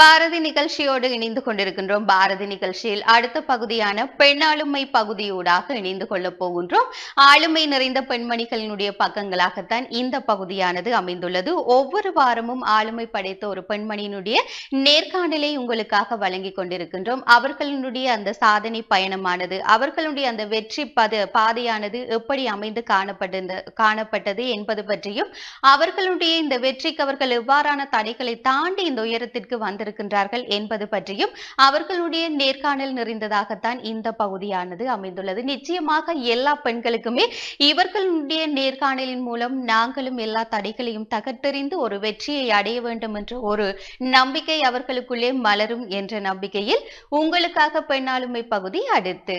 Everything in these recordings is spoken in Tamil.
பாரதி நிகழ்ச்சியோடு இணைந்து கொண்டிருக்கின்றோம் பாரதி நிகழ்ச்சியில் அடுத்த பகுதியான பெண் ஆளுமை பகுதியூடாக இணைந்து கொள்ளப் போகின்றோம் ஆளுமை நிறைந்த பெண்மணிகளினுடைய பக்கங்களாகத்தான் இந்த பகுதியானது அமைந்துள்ளது ஒவ்வொரு வாரமும் ஆளுமை படைத்த ஒரு பெண்மணியினுடைய நேர்காணலை உங்களுக்காக வழங்கிக் கொண்டிருக்கின்றோம் அவர்களினுடைய அந்த சாதனை பயணமானது அவர்களுடைய அந்த வெற்றி பத பாதையானது எப்படி அமைந்து காணப்பட்டிருந்த காணப்பட்டது என்பது பற்றியும் அவர்களுடைய இந்த வெற்றிக்கு அவர்கள் எவ்வாறான தடைகளை தாண்டி இந்த உயரத்திற்கு வந்து வாழ்ந்திருக்கின்றார்கள் என்பது பற்றியும் அவர்களுடைய நேர்காணல் நிறைந்ததாகத்தான் இந்த பகுதியானது அமைந்துள்ளது நிச்சயமாக எல்லா பெண்களுக்குமே இவர்களுடைய நேர்காணலின் மூலம் நாங்களும் எல்லா தடைகளையும் தகர்த்தெறிந்து ஒரு வெற்றியை அடைய வேண்டும் என்ற ஒரு நம்பிக்கை அவர்களுக்குள்ளே மலரும் என்ற நம்பிக்கையில் உங்களுக்காக பெண்ணாளுமை பகுதி அடுத்து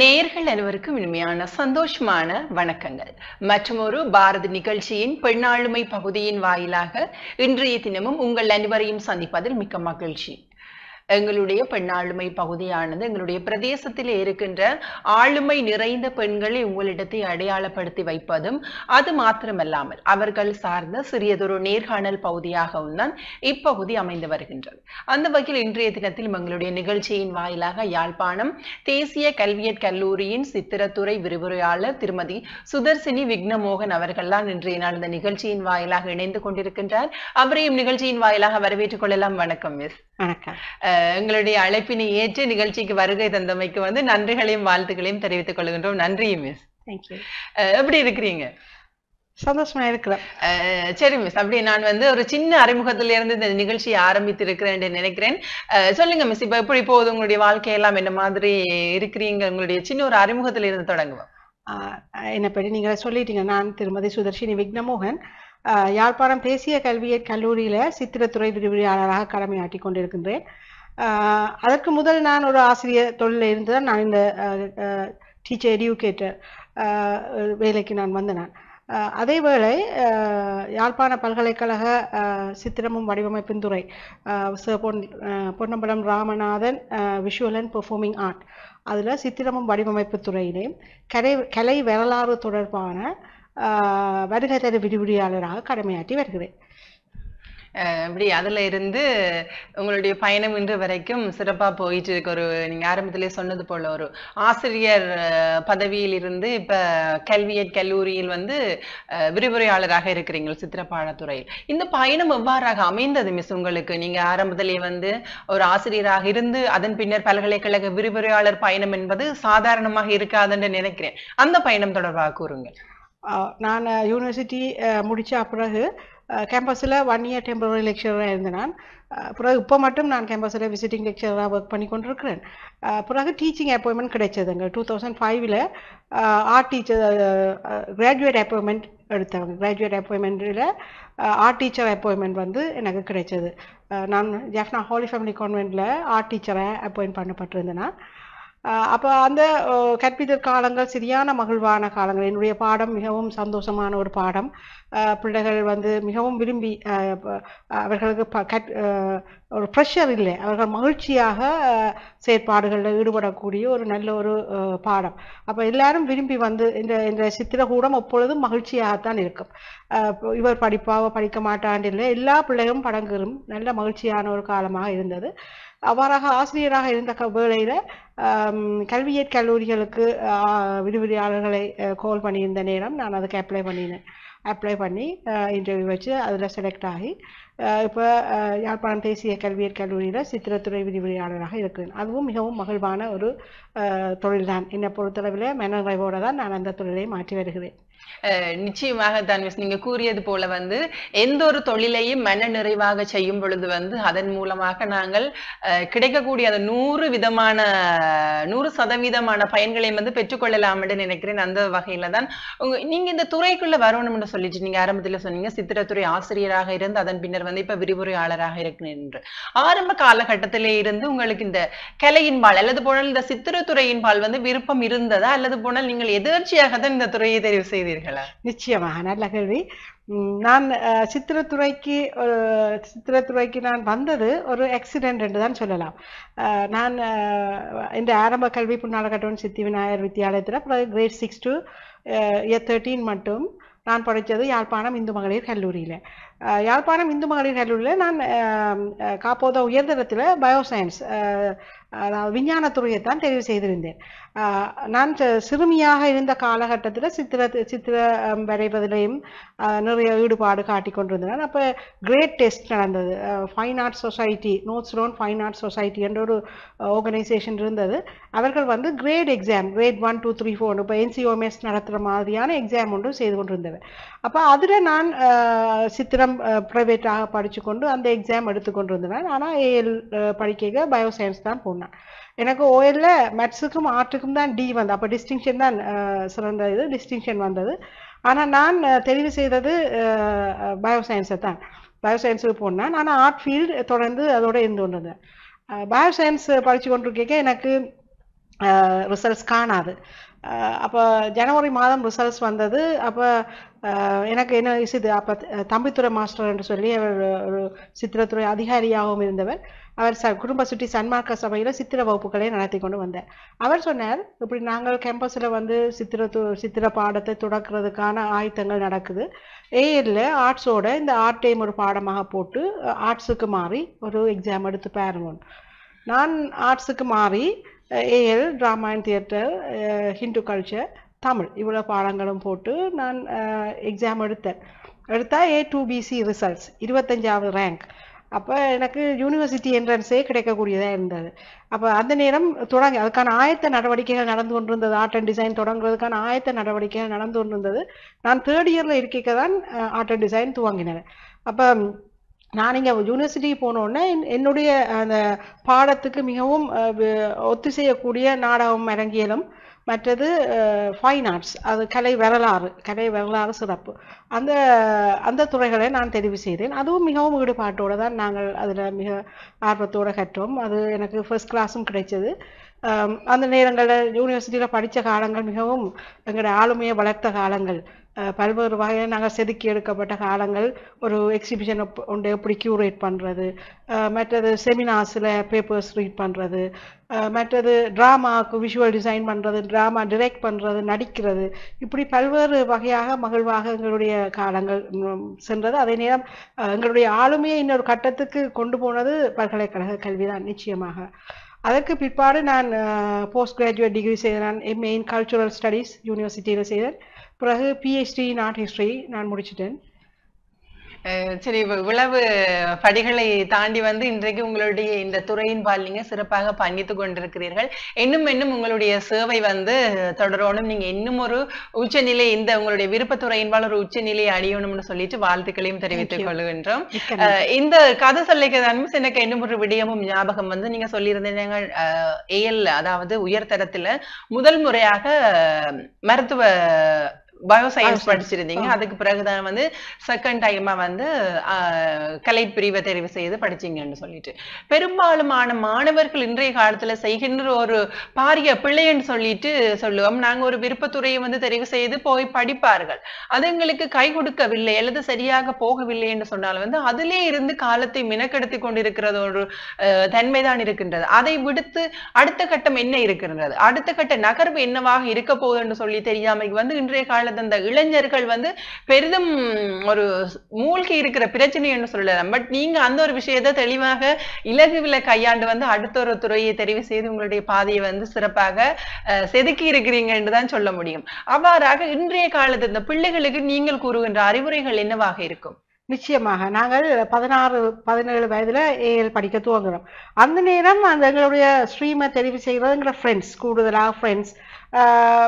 நேர்கள் அனைவருக்கும் இனிமையான சந்தோஷமான வணக்கங்கள் மற்றும் ஒரு பாரதி நிகழ்ச்சியின் பெண்ணாளுமை பகுதியின் வாயிலாக இன்றைய தினமும் உங்கள் அனைவரையும் சந்திப்பதில் மிக்க மகிழ்ச்சி எங்களுடைய பெண்ணாளுமை பகுதியானது எங்களுடைய பிரதேசத்தில் இருக்கின்ற ஆளுமை நிறைந்த பெண்களை உங்களிடத்தை அடையாளப்படுத்தி வைப்பதும் அது மாத்திரமல்லாமல் அவர்கள் சார்ந்த சிறியதொரு நேர்காணல் பகுதியாகவும் தான் இப்பகுதி அமைந்து வருகின்றது அந்த வகையில் இன்றைய தினத்தில் எங்களுடைய நிகழ்ச்சியின் வாயிலாக யாழ்ப்பாணம் தேசிய கல்வியற் கல்லூரியின் சித்திரத்துறை விரிவுரையாளர் திருமதி சுதர்சினி விக்னமோகன் அவர்கள்லாம் இன்றைய நாள் இந்த நிகழ்ச்சியின் வாயிலாக இணைந்து கொண்டிருக்கின்றார் அவரையும் நிகழ்ச்சியின் வாயிலாக வரவேற்றுக் கொள்ளலாம் வணக்கம் மிஸ் வணக்கம் எங்களுடைய அழைப்பினை ஏற்று நிகழ்ச்சிக்கு வருகை தந்தமைக்கு வந்து நன்றிகளையும் வாழ்த்துக்களையும் தெரிவித்துக் கொள்கின்றோம் நன்றி மிஸ் எப்படி இருக்கிறீங்க சந்தோஷமா இருக்கிறேன் சரி மிஸ் அப்படி நான் வந்து ஒரு சின்ன அறிமுகத்துல இருந்து இந்த நிகழ்ச்சியை ஆரம்பித்து இருக்கிறேன் என்று நினைக்கிறேன் சொல்லுங்க மிஸ் இப்ப எப்படி போகுது உங்களுடைய வாழ்க்கையெல்லாம் என்ன மாதிரி இருக்கிறீங்க உங்களுடைய சின்ன ஒரு அறிமுகத்துல இருந்து தொடங்குவோம் என்ன பற்றி நீங்கள் சொல்லிட்டீங்க நான் திருமதி சுதர்ஷினி விக்னமோகன் யாழ்ப்பாணம் தேசிய கல்வியற் கல்லூரியில சித்திரத்துறை விரிவுரையாளராக கடமையாற்றி கொண்டிருக்கின்றேன் அதற்கு முதல் நான் ஒரு ஆசிரியர் தொழிலில் இருந்து தான் நான் இந்த டீச்சர் எடியூகேட்டர் வேலைக்கு நான் வந்தேன் அதேவேளை யாழ்ப்பாண பல்கலைக்கழக சித்திரமும் வடிவமைப்பின் துறை Pon Ponnambalam Ramanathan visual and performing art அதில் சித்திரமும் வடிவமைப்பு துறையிலே கலை கலை வரலாறு தொடர்பான வருகை தர விரிவுரையாளராக கடமையாற்றி வருகிறேன் இப்படி அதில் இருந்து உங்களுடைய பயணம் இன்று வரைக்கும் சிறப்பாக போயிட்டு இருக்க ஒரு நீங்கள் ஆரம்பத்திலே சொன்னது போல் ஒரு ஆசிரியர் பதவியில் இருந்து இப்போ கல்வியற் கல்லூரியில் வந்து விரிவுரையாளராக இருக்கிறீங்க சித்திரப்பாடத்துறையில் இந்த பயணம் எவ்வாறாக அமைந்தது மிஸ் உங்களுக்கு நீங்கள் ஆரம்பத்திலே வந்து ஒரு ஆசிரியராக இருந்து அதன் பின்னர் பல்கலைக்கழக விரிவுரையாளர் பயணம் என்பது சாதாரணமாக இருக்காதுன்னு நினைக்கிறேன் அந்த பயணம் தொடர்பாக கூறுங்கள் நான் யூனிவர்சிட்டி முடித்த பிறகு கேம்பஸில் ஒன் இயர் டெம்பரரி லெக்சராக இருந்தேன் நான் பிறகு இப்போ மட்டும் நான் கேம்பஸில் விசிட்டிங் லெக்சராக ஒர்க் பண்ணி கொண்டிருக்கிறேன் பிறகு டீச்சிங் அப்பாயின்மெண்ட் கிடைச்சதுங்க டூ தௌசண்ட் ஃபைவ்ல ஆர்ட் டீச்சர் கிராஜுவேட் அப்பாயின்மெண்ட் எடுத்தவங்க கிராஜுவேட் அப்பாயின்மெண்ட்டில் ஆர்ட் டீச்சர் அப்பாயின்மெண்ட் வந்து எனக்கு கிடைச்சது நான் ஜெஃப்னா ஹோலி ஃபேமிலி கான்வென்ட்டில் ஆர்ட் டீச்சரை அப்பாயின்ட் பண்ணப்பட்டிருந்தேன் நான் அப்போ அந்த கற்பிதர் காலங்கள் சரியான மகிழ்வான காலங்கள் என்னுடைய பாடம் மிகவும் சந்தோஷமான ஒரு பாடம் பிள்ளைகள் வந்து மிகவும் விரும்பி அவர்களுக்கு கட் ஒரு ப்ரெஷர் இல்லை அவர்கள் மகிழ்ச்சியாக செயற்பாடுகளில் ஈடுபடக்கூடிய ஒரு நல்ல ஒரு பாடம் அப்போ எல்லாரும் விரும்பி வந்து இந்த இந்த சித்திரகூடம் எப்பொழுதும் மகிழ்ச்சியாகத்தான் இருக்கும் இவர் படிப்பாவோ படிக்க மாட்டான் இல்லை எல்லா பிள்ளைகளும் படங்குறும் நல்ல மகிழ்ச்சியான ஒரு காலமாக இருந்தது அவ்வாறாக ஆசிரியராக இருந்த வேளையில கல்வியற் கல்லூரிகளுக்கு விடுவிடையாளர்களை கோல் பண்ணியிருந்த நேரம் நான் அதுக்கு அப்ளை பண்ணினேன் அப்ளை பண்ணி இன்டர்வியூ வச்சு அதில் செலக்ட் ஆகி இப்போ யாழ்ப்பாணம் தேசிய கல்வியற் கல்லூரியில் சித்திரத்துறை விரிவுரையாளராக இருக்கிறேன் அதுவும் மிகவும் மகிழ்வான ஒரு தொழில்தான் என்னை பொறுத்தளவில் மனநிறைவோடு தான் நான் அந்த தொழிலை மாற்றி வருகிறேன் நிச்சயமாக மிஸ் நீங்க கூறியது போல வந்து எந்த ஒரு தொழிலையும் மன நிறைவாக செய்யும் பொழுது வந்து அதன் மூலமாக நாங்கள் கிடைக்கக்கூடிய அந்த நூறு விதமான நூறு சதவீதமான பயன்களை வந்து பெற்றுக்கொள்ளலாம் என்று நினைக்கிறேன் அந்த வகையில தான் உங்க நீங்க இந்த துறைக்குள்ள வரணும்னு சொல்லிட்டு நீங்க ஆரம்பத்துல சொன்னீங்க சித்திரத்துறை ஆசிரியராக இருந்து அதன் பின்னர் வந்து இப்ப விரிவுரையாளராக இருக்கிறேன் ஆரம்ப காலகட்டத்திலே இருந்து உங்களுக்கு இந்த கலையின் பால் அல்லது போனால் இந்த சித்திரத்துறையின் பால் வந்து விருப்பம் இருந்ததா அல்லது போனால் நீங்கள் எதிர்ச்சியாக தான் இந்த துறையை தெரிவு செய்தீர்கள் வந்தீர்களா நிச்சயமாக நல்ல கேள்வி நான் சித்திரத்துறைக்கு ஒரு சித்திரத்துறைக்கு நான் வந்தது ஒரு ஆக்சிடென்ட் என்று தான் சொல்லலாம் நான் இந்த ஆரம்ப கல்வி புன்னாலகட்டம் சித்தி விநாயகர் வித்தியாலயத்தில் grade six to year thirteen மட்டும் நான் படித்தது யாழ்ப்பாணம் இந்து மகளிர் கல்லூரியில் யாழ்ப்பாணம் இந்து மகளிர் கல்லூரியில் நான் காப்போத உயர்தரத்தில் பயோ சயின்ஸ் அதாவது விஞ்ஞானத்துறையை தான் தெரிவு செய்திருந்தேன் நான் சிறுமியாக இருந்த காலகட்டத்தில் சித்திர சித்திர வரைவதிலையும் நிறைய ஈடுபாடு காட்டி கொண்டிருந்தேன் அப்போ கிரேட் டெஸ்ட் நடந்தது fine art society notes done fine art society என்ற ஒரு ஆர்கனைசேஷன் இருந்தது அவர்கள் வந்து grade exam grade one two three four இப்போ என்சிஓஎம்எஸ் நடத்துகிற மாதிரியான எக்ஸாம் ஒன்று செய்து கொண்டிருந்தவர் அப்போ அதில் நான் சித்திரம் ப்ரைவேட்டாக படித்து கொண்டு அந்த எக்ஸாம் எடுத்து ஆனால் ஏஎல் படிக்க பயோ சயின்ஸ் தான் போனேன் எனக்கு ஓஎல்ல மேத்ஸுக்கும் ஆர்ட்டுக்கும் தான் டி வந்தது அப்போ டிஸ்டிங்ஷன் தான் சிறந்த இது டிஸ்டிங்ஷன் வந்தது ஆனால் நான் தெரிவு செய்தது பயோ சயின்ஸை தான் பயோ சயின்ஸுக்கு போனேன் ஆனால் ஆர்ட் ஃபீல்டு தொடர்ந்து அதோட இருந்து கொண்டிருந்தேன் பயோ சயின்ஸ் படித்து கொண்டிருக்க எனக்கு ரிசல்ட்ஸ் காணாது அப்போ ஜனவரி மாதம் ரிசல்ட்ஸ் வந்தது அப்போ எனக்கு என்ன இது அப்போ தம்பித்துறை மாஸ்டர் என்று சொல்லி அவர் ஒரு சித்திரத்துறை அதிகாரியாகவும் இருந்தவர் அவர் ச குடும்ப சுற்றி சன்மார்க்க சபையில் சித்திர வகுப்புகளை நடத்தி கொண்டு வந்தார் அவர் சொன்னார் இப்படி நாங்கள் கேம்பஸில் வந்து சித்திர சித்திர பாடத்தை தொடக்கிறதுக்கான ஆயத்தங்கள் நடக்குது ஏஎல்ல ஆர்ட்ஸோட இந்த ஆர்ட் டைம் ஒரு பாடமாக போட்டு ஆர்ட்ஸுக்கு மாறி ஒரு எக்ஸாம் எடுத்து பாருங்க நான் ஆர்ட்ஸுக்கு மாறி AL drama and theatre Hindu culture Tamil இவ்வளோ பாடங்களும் போட்டு நான் எக்ஸாம் எடுத்தேன் எடுத்தால் ஏ டூ பிசி ரிசல்ட்ஸ் இருபத்தஞ்சாவது ரேங்க் அப்போ எனக்கு யூனிவர்சிட்டி என்ட்ரன்ஸே கிடைக்கக்கூடியதாக இருந்தது அப்போ அந்த நேரம் தொடங்கி அதுக்கான ஆயத்த நடவடிக்கைகள் நடந்து கொண்டிருந்தது ஆர்ட் அண்ட் டிசைன் தொடங்குறதுக்கான ஆயத்த நடவடிக்கைகள் நடந்து கொண்டிருந்தது நான் தேர்ட் இயரில் இருக்கைக்கு தான் ஆர்ட் அண்ட் டிசைன் துவங்கினேன் அப்போ நான் இங்கே யூனிவர்சிட்டி போனோடனே என்னுடைய அந்த பாடத்துக்கு மிகவும் ஒத்து செய்யக்கூடிய நாடகம் அரங்கியலும் மற்றது ஃபைன் ஆர்ட்ஸ் அது கலை வரலாறு கலை வரலாறு சிறப்பு அந்த அந்த துறைகளை நான் தெரிவு செய்தேன் அதுவும் மிகவும் ஈடுபாட்டோடு தான் நாங்கள் அதில் மிக ஆர்வத்தோடு கற்றோம் அது எனக்கு ஃபர்ஸ்ட் கிளாஸும் கிடைச்சது அந்த நேரங்களில் யூனிவர்சிட்டியில் படித்த காலங்கள் மிகவும் எங்களோட ஆளுமையை வளர்த்த காலங்கள் பல்வேறு வகையில் நாங்கள் செதுக்கி எடுக்கப்பட்ட காலங்கள் ஒரு எக்ஸிபிஷன் உண்டு எப்படி க்யூரேட் பண்ணுறது மற்றது செமினார்ஸில் பேப்பர்ஸ் ரீட் பண்ணுறது மற்றது ட்ராமாவுக்கு விஷுவல் டிசைன் பண்ணுறது ட்ராமா டிரெக்ட் பண்ணுறது நடிக்கிறது இப்படி பல்வேறு வகையாக மகிழ்வாக எங்களுடைய காலங்கள் சென்றது அதே நேரம் எங்களுடைய ஆளுமையை இன்னொரு கட்டத்துக்கு கொண்டு போனது பல்கலைக்கழக தான் நிச்சயமாக அதற்கு பிற்பாடு நான் போஸ்ட் கிராஜுவேட் டிகிரி செய்தேன் நான் எம்ஏ இன் கல்ச்சுரல் ஸ்டடீஸ் யூனிவர்சிட்டியில் செய்தேன் பிறகு பிஹெச்டி நாட் ஹிஸ்ட்ரி நான் முடிச்சிட்டேன் சரி இவ்வளவு படிகளை தாண்டி வந்து இன்றைக்கு உங்களுடைய இந்த துறையின் பால் நீங்க சிறப்பாக பங்கித்துக் கொண்டிருக்கிறீர்கள் இன்னும் இன்னும் உங்களுடைய சேவை வந்து தொடரணும் நீங்க இன்னும் ஒரு உச்சநிலை இந்த உங்களுடைய விருப்பத்துறையின் பால் ஒரு உச்சநிலை அடையணும்னு சொல்லிட்டு வாழ்த்துக்களையும் தெரிவித்துக் கொள்கின்றோம் இந்த கதை அன்பு எனக்கு இன்னும் ஒரு விடயமும் ஞாபகம் வந்து நீங்க சொல்லியிருந்தீங்க ஏஎல் அதாவது உயர்தரத்துல முதல் முறையாக மருத்துவ பயோ சயின்ஸ் படிச்சிருந்தீங்க அதுக்கு பிறகுதான் வந்து செகண்ட் டைமா வந்து கலை பிரிவை தெரிவு செய்து படிச்சீங்கன்னு சொல்லிட்டு பெரும்பாலுமான மாணவர்கள் இன்றைய காலத்துல செய்கின்ற ஒரு பாரிய பிள்ளைன்னு சொல்லிட்டு சொல்லுவோம் நாங்க ஒரு விருப்பத்துறையை வந்து தெரிவு செய்து போய் படிப்பார்கள் அது எங்களுக்கு கை கொடுக்கவில்லை அல்லது சரியாக போகவில்லை என்று சொன்னாலும் வந்து அதிலே இருந்து காலத்தை மினக்கெடுத்து கொண்டிருக்கிறது ஒரு தன்மைதான் இருக்கின்றது அதை விடுத்து அடுத்த கட்டம் என்ன இருக்கின்றது அடுத்த கட்ட நகர்வு என்னவாக இருக்க போகுதுன்னு என்று சொல்லி தெரியாமல் வந்து இன்றைய காலத்துல அதாவது அந்த இளைஞர்கள் வந்து பெரிதும் ஒரு மூழ்கி இருக்கிற பிரச்சனைன்னு சொல்லலாம் பட் நீங்க அந்த ஒரு விஷயத்த தெளிவாக இலகுவில கையாண்டு வந்து அடுத்த ஒரு துறையை தெரிவு செய்து உங்களுடைய பாதையை வந்து சிறப்பாக செதுக்கி இருக்கிறீங்க என்றுதான் சொல்ல முடியும் அவ்வாறாக இன்றைய காலத்து இந்த பிள்ளைகளுக்கு நீங்கள் கூறுகின்ற அறிவுரைகள் என்னவாக இருக்கும் நிச்சயமாக நாங்கள் பதினாறு பதினேழு வயதுல ஏஎல் படிக்க துவங்குறோம் அந்த நேரம் அந்த எங்களுடைய ஸ்ட்ரீமை தெரிவு செய்வதுங்கிற ஃப்ரெண்ட்ஸ் கூடுதலாக ஃப்ரெண்ட்ஸ்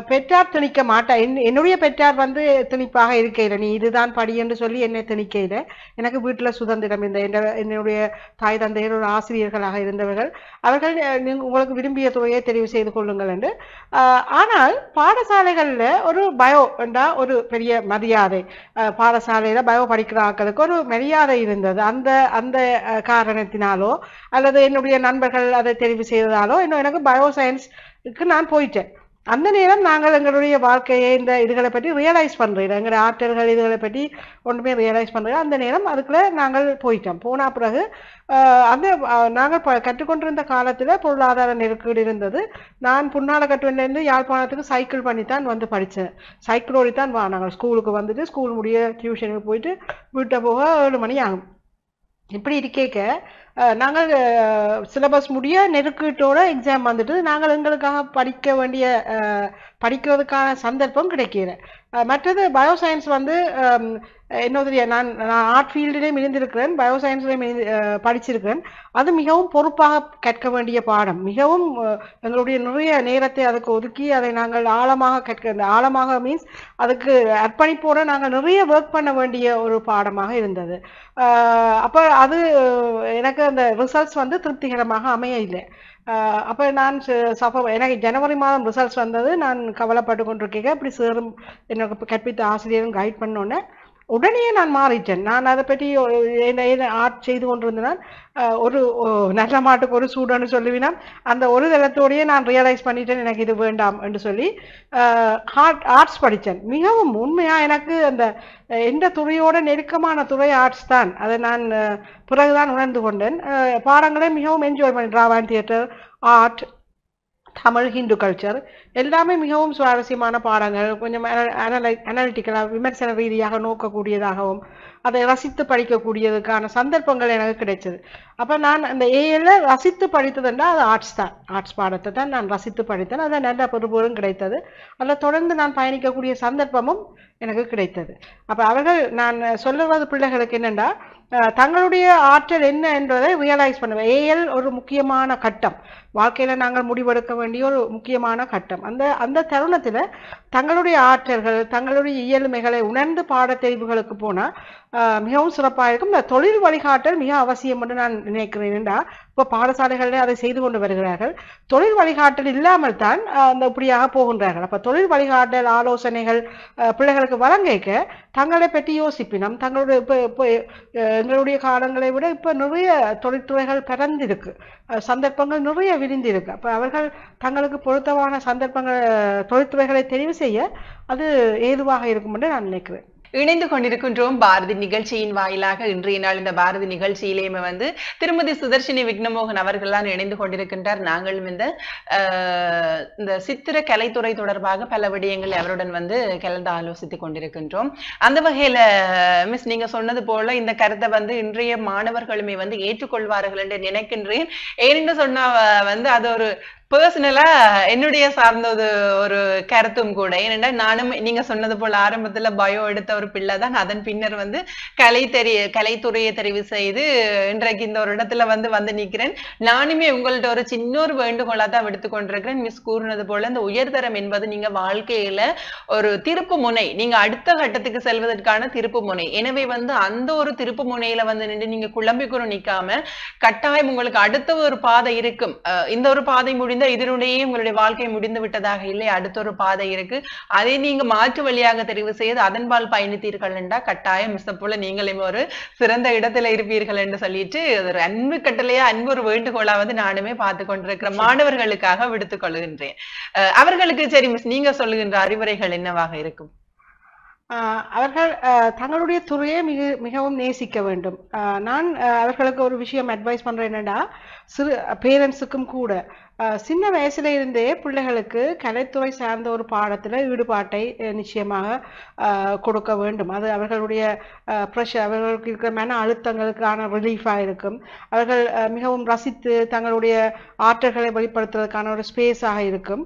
பெற்றார் திணிக்க மாட்டா என்னுடைய பெற்றார் வந்து திணிப்பாக இருக்கையில் நீ இதுதான் படி என்று சொல்லி என்னை திணிக்கையில் எனக்கு வீட்டில் சுதந்திரம் இந்த என்னுடைய தாய் தந்தையர் ஒரு ஆசிரியர்களாக இருந்தவர்கள் அவர்கள் உங்களுக்கு விரும்பிய துறையை தெரிவு செய்து கொள்ளுங்கள் என்று ஆனால் பாடசாலைகளில் ஒரு பயோ என்றால் ஒரு பெரிய மரியாதை பாடசாலையில் பயோ படிக்கிற ஆக்களுக்கு ஒரு மரியாதை இருந்தது அந்த அந்த காரணத்தினாலோ அல்லது என்னுடைய நண்பர்கள் அதை தெரிவு செய்ததாலோ இன்னும் எனக்கு பயோ சயின்ஸ்க்கு நான் போயிட்டேன் அந்த நேரம் நாங்கள் எங்களுடைய வாழ்க்கையை இந்த இதுகளை பற்றி ரியலைஸ் பண்ணுறோம் எங்களுடைய ஆற்றல்கள் இதுகளை பற்றி ஒன்றுமே ரியலைஸ் பண்ணுறோம் அந்த நேரம் அதுக்குள்ளே நாங்கள் போயிட்டோம் போன பிறகு அந்த நாங்கள் ப கற்றுக்கொண்டிருந்த காலத்தில் பொருளாதார நெருக்கடி இருந்தது நான் புன்னால கட்டுவிலேருந்து யாழ்ப்பாணத்துக்கு சைக்கிள் பண்ணி தான் வந்து படித்தேன் சைக்கிள் ஓடி தான் வா நாங்கள் ஸ்கூலுக்கு வந்துட்டு ஸ்கூல் முடிய டியூஷனுக்கு போயிட்டு வீட்டை போக ஏழு மணி ஆகும் இப்படி இருக்கேக்க நாங்கள் சிலபஸ் முடிய நெருக்கிட்டோட எக்ஸாம் வந்துட்டு நாங்கள் எங்களுக்காக படிக்க வேண்டிய படிக்கிறதுக்கான சந்தர்ப்பம் கிடைக்கல மற்றது பயோ சயின்ஸ் வந்து என்ன தெரியா நான் நான் ஆர்ட் ஃபீல்டுலேயும் இருந்திருக்கிறேன் பயோ சயின்ஸ்லையும் படிச்சிருக்கிறேன் அது மிகவும் பொறுப்பாக கேட்க வேண்டிய பாடம் மிகவும் எங்களுடைய நிறைய நேரத்தை அதுக்கு ஒதுக்கி அதை நாங்கள் ஆழமாக கேட்க ஆழமாக மீன்ஸ் அதுக்கு அர்ப்பணிப்போட நாங்கள் நிறைய ஒர்க் பண்ண வேண்டிய ஒரு பாடமாக இருந்தது அப்போ அது எனக்கு அந்த ரிசல்ட்ஸ் வந்து திருப்திகரமாக அமைய இல்லை அப்போ நான் சஃபர் எனக்கு ஜனவரி மாதம் ரிசல்ட்ஸ் வந்தது நான் கவலைப்பட்டு கொண்டிருக்கேன் இப்படி சேரும் எனக்கு கற்பித்த ஆசிரியரும் கைட் பண்ணோன்னே உடனே நான் மாறிட்டேன் நான் அதை பற்றி என்ன ஆர்ட் செய்து கொண்டிருந்தேன் ஒரு நல்ல மாட்டுக்கு ஒரு சூடுன்னு சொல்லுவினால் அந்த ஒரு தளத்தோடையே நான் ரியலைஸ் பண்ணிட்டேன் எனக்கு இது வேண்டாம் என்று சொல்லி ஹார்ட் ஆர்ட்ஸ் படித்தேன் மிகவும் உண்மையாக எனக்கு அந்த எந்த துறையோட நெருக்கமான துறை ஆர்ட்ஸ் தான் அதை நான் பிறகுதான் உணர்ந்து கொண்டேன் பாடங்களே மிகவும் என்ஜாய் பண்ணி டிராவன் theatre art Tamil Hindu culture எல்லாமே மிகவும் சுவாரஸ்யமான பாடங்கள் கொஞ்சம் அனலை அனலிட்டிக்கலாக விமர்சன ரீதியாக நோக்கக்கூடியதாகவும் அதை ரசித்து படிக்கக்கூடியதுக்கான சந்தர்ப்பங்கள் எனக்கு கிடைச்சது அப்போ நான் அந்த ஏஎல்ல ரசித்து படித்ததுன்னா அது ஆர்ட்ஸ் தான் ஆர்ட்ஸ் பாடத்தை தான் நான் ரசித்து படித்தேன் அதை நல்ல பொறுப்பொருளும் கிடைத்தது அதில் தொடர்ந்து நான் பயணிக்கக்கூடிய சந்தர்ப்பமும் எனக்கு கிடைத்தது அப்போ அவர்கள் நான் சொல்லுவது பிள்ளைகளுக்கு என்னென்னா தங்களுடைய ஆற்றல் என்ன என்பதை ரியலைஸ் பண்ணுவேன் ஏஎல் ஒரு முக்கியமான கட்டம் வாழ்க்கையில் நாங்கள் முடிவெடுக்க வேண்டிய ஒரு முக்கியமான கட்டம் அந்த அந்த தருணத்தில் தங்களுடைய ஆற்றல்கள் தங்களுடைய இயல்மைகளை உணர்ந்து பாடத்தெரிவுகளுக்கு போனால் மிகவும் சிறப்பாக இருக்கும் இந்த தொழில் வழிகாட்டல் மிக அவசியம் என்று நான் நினைக்கிறேன் என்றால் இப்போ பாடசாலைகளில் அதை செய்து கொண்டு வருகிறார்கள் தொழில் வழிகாட்டல் இல்லாமல் தான் அந்த இப்படியாக போகின்றார்கள் அப்போ தொழில் வழிகாட்டல் ஆலோசனைகள் பிள்ளைகளுக்கு வழங்கிக்க தங்களை பற்றி யோசிப்பினம் தங்களுடைய இப்போ இப்போ எங்களுடைய காலங்களை விட இப்போ நிறைய தொழில்துறைகள் பிறந்திருக்கு சந்தர்ப்பங்கள் நிறைய விரிந்திருக்கு அப்போ அவர்கள் தங்களுக்கு பொருத்தமான சந்தர்ப்பங்கள் தொழில்துறைகளை தெரிவு செய்ய அது ஏதுவாக இருக்கும் என்று நான் நினைக்கிறேன் இணைந்து கொண்டிருக்கின்றோம் பாரதி நிகழ்ச்சியின் வாயிலாக இன்றைய நாள் இந்த பாரதி நிகழ்ச்சியிலேயுமே வந்து திருமதி சுதர்ஷினி விக்னமோகன் அவர்கள் தான் இணைந்து கொண்டிருக்கின்றார் நாங்களும் இந்த இந்த சித்திர கலைத்துறை தொடர்பாக பல விடயங்கள் அவருடன் வந்து கலந்து ஆலோசித்துக் கொண்டிருக்கின்றோம் அந்த வகையில மிஸ் நீங்க சொன்னது போல இந்த கருத்தை வந்து இன்றைய மாணவர்களுமே வந்து ஏற்றுக்கொள்வார்கள் என்று நினைக்கின்றேன் ஏனென்று சொன்னா வந்து அது ஒரு பர்சனலா என்னுடைய சார்ந்தது ஒரு கருத்தும் கூட ஏனென்றா நானும் நீங்க சொன்னது போல ஆரம்பத்துல பயோ எடுத்த ஒரு பிள்ளை தான் அதன் பின்னர் வந்து கலை தெரிய கலைத்துறையை தெரிவு செய்து இன்றைக்கு இந்த ஒரு இடத்துல வந்து வந்து நிக்கிறேன் நானுமே உங்கள்ட்ட ஒரு சின்ன ஒரு வேண்டுகோளா தான் எடுத்துக்கொண்டிருக்கிறேன் மிஸ் கூறினது போல இந்த உயர்தரம் என்பது நீங்க வாழ்க்கையில ஒரு திருப்பு முனை நீங்க அடுத்த கட்டத்துக்கு செல்வதற்கான திருப்பு முனை எனவே வந்து அந்த ஒரு திருப்பு முனையில வந்து நின்று நீங்க குழம்பிக்குறோம் நிக்காம கட்டாயம் உங்களுக்கு அடுத்த ஒரு பாதை இருக்கும் இந்த ஒரு பாதை முடிந்து முடிந்த இதனுடைய உங்களுடைய வாழ்க்கை முடிந்து விட்டதாக இல்லை அடுத்த ஒரு பாதை இருக்கு அதை நீங்க மாற்று வழியாக தெரிவு செய்து அதன்பால் பயணித்தீர்கள் என்றா கட்டாயம் போல நீங்களும் ஒரு சிறந்த இடத்துல இருப்பீர்கள் என்று சொல்லிட்டு ஒரு அன்பு கட்டளையா அன்பு ஒரு வேண்டுகோளா வந்து நானுமே பார்த்து கொண்டிருக்கிற மாணவர்களுக்காக விடுத்துக் கொள்கின்றேன் அவர்களுக்கு சரி மிஸ் நீங்க சொல்லுகின்ற அறிவுரைகள் என்னவாக இருக்கும் அவர்கள் தங்களுடைய துறையை மிக மிகவும் நேசிக்க வேண்டும் நான் அவர்களுக்கு ஒரு விஷயம் அட்வைஸ் பண்றேன் என்னடா சிறு பேரண்ட்ஸுக்கும் கூட சின்ன வயசுல இருந்தே பிள்ளைகளுக்கு கலைத்துறை சார்ந்த ஒரு பாடத்தில் ஈடுபாட்டை நிச்சயமாக கொடுக்க வேண்டும் அது அவர்களுடைய ப்ரெஷர் அவர்களுக்கு இருக்கிற மன அழுத்தங்களுக்கான ரிலீஃபாக இருக்கும் அவர்கள் மிகவும் ரசித்து தங்களுடைய ஆற்றல்களை வெளிப்படுத்துவதற்கான ஒரு ஸ்பேஸாக இருக்கும்